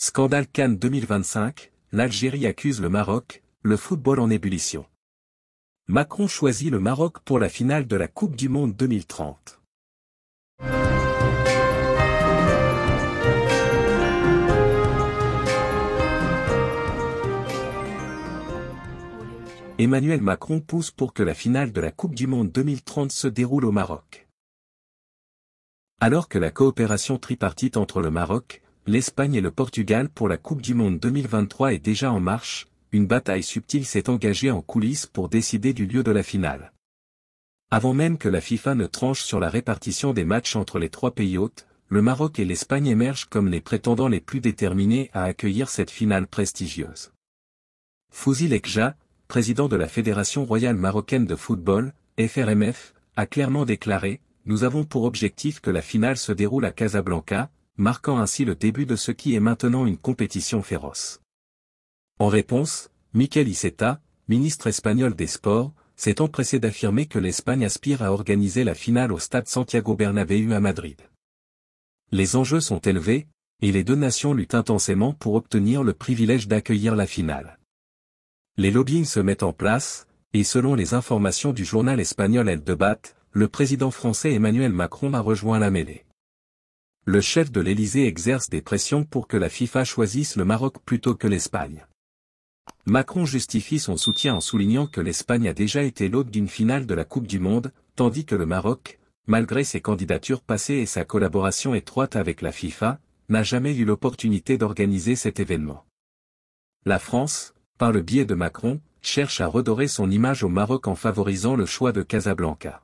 Scandale Cannes 2025, l'Algérie accuse le Maroc, le football en ébullition. Macron choisit le Maroc pour la finale de la Coupe du Monde 2030. Emmanuel Macron pousse pour que la finale de la Coupe du Monde 2030 se déroule au Maroc. Alors que la coopération tripartite entre le Maroc, l'Espagne et le Portugal pour la Coupe du Monde 2023 est déjà en marche, une bataille subtile s'est engagée en coulisses pour décider du lieu de la finale. Avant même que la FIFA ne tranche sur la répartition des matchs entre les trois pays hôtes, le Maroc et l'Espagne émergent comme les prétendants les plus déterminés à accueillir cette finale prestigieuse. Fouzi Lekja, président de la Fédération royale marocaine de football, FRMF, a clairement déclaré, Nous avons pour objectif que la finale se déroule à Casablanca, marquant ainsi le début de ce qui est maintenant une compétition féroce. En réponse, Miquel Iceta, ministre espagnol des Sports, s'est empressé d'affirmer que l'Espagne aspire à organiser la finale au stade Santiago Bernabéu à Madrid. Les enjeux sont élevés, et les deux nations luttent intensément pour obtenir le privilège d'accueillir la finale. Les lobbyings se mettent en place, et selon les informations du journal espagnol El Debate, le président français Emmanuel Macron a rejoint la mêlée le chef de l'Élysée exerce des pressions pour que la FIFA choisisse le Maroc plutôt que l'Espagne. Macron justifie son soutien en soulignant que l'Espagne a déjà été l'hôte d'une finale de la Coupe du Monde, tandis que le Maroc, malgré ses candidatures passées et sa collaboration étroite avec la FIFA, n'a jamais eu l'opportunité d'organiser cet événement. La France, par le biais de Macron, cherche à redorer son image au Maroc en favorisant le choix de Casablanca.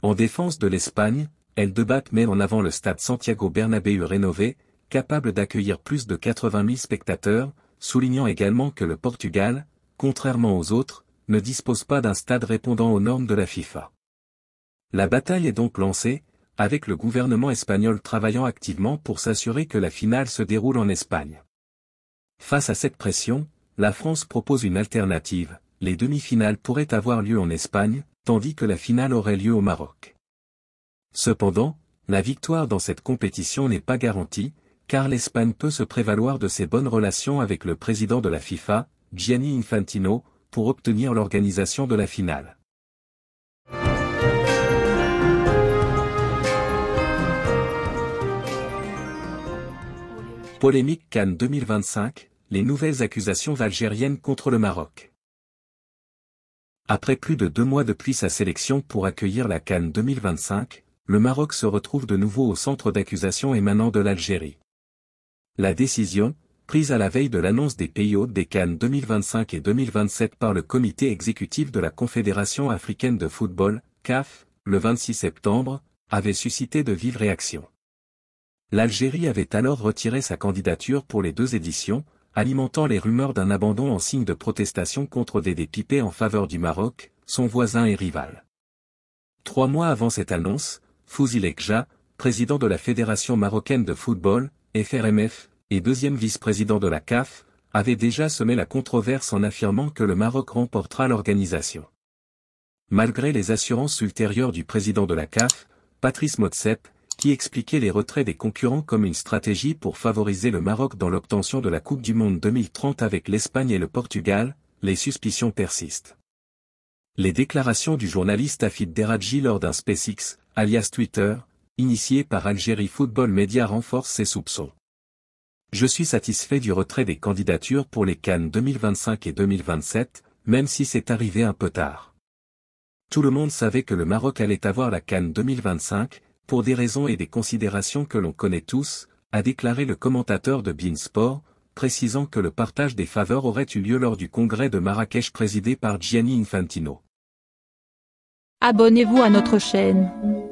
En défense de l'Espagne, elles débattent met en avant le stade Santiago Bernabéu rénové, capable d'accueillir plus de 80 000 spectateurs, soulignant également que le Portugal, contrairement aux autres, ne dispose pas d'un stade répondant aux normes de la FIFA. La bataille est donc lancée, avec le gouvernement espagnol travaillant activement pour s'assurer que la finale se déroule en Espagne. Face à cette pression, la France propose une alternative, les demi-finales pourraient avoir lieu en Espagne, tandis que la finale aurait lieu au Maroc. Cependant, la victoire dans cette compétition n'est pas garantie, car l'Espagne peut se prévaloir de ses bonnes relations avec le président de la FIFA, Gianni Infantino, pour obtenir l'organisation de la finale. Polémique Cannes 2025, les nouvelles accusations algériennes contre le Maroc. Après plus de deux mois depuis sa sélection pour accueillir la Cannes 2025, le Maroc se retrouve de nouveau au centre d'accusation émanant de l'Algérie. La décision, prise à la veille de l'annonce des pays hôtes des Cannes 2025 et 2027 par le comité exécutif de la Confédération africaine de football, CAF, le 26 septembre, avait suscité de vives réactions. L'Algérie avait alors retiré sa candidature pour les deux éditions, alimentant les rumeurs d'un abandon en signe de protestation contre des dépipés en faveur du Maroc, son voisin et rival. Trois mois avant cette annonce, Lekja, président de la Fédération marocaine de football, FRMF, et deuxième vice-président de la CAF, avait déjà semé la controverse en affirmant que le Maroc remportera l'organisation. Malgré les assurances ultérieures du président de la CAF, Patrice Motsep, qui expliquait les retraits des concurrents comme une stratégie pour favoriser le Maroc dans l'obtention de la Coupe du Monde 2030 avec l'Espagne et le Portugal, les suspicions persistent. Les déclarations du journaliste Afid Deradji lors d'un SpaceX alias Twitter, initié par Algérie Football Media renforce ses soupçons. Je suis satisfait du retrait des candidatures pour les Cannes 2025 et 2027, même si c'est arrivé un peu tard. Tout le monde savait que le Maroc allait avoir la Cannes 2025, pour des raisons et des considérations que l'on connaît tous, a déclaré le commentateur de Beansport, précisant que le partage des faveurs aurait eu lieu lors du congrès de Marrakech présidé par Gianni Infantino. Abonnez-vous à notre chaîne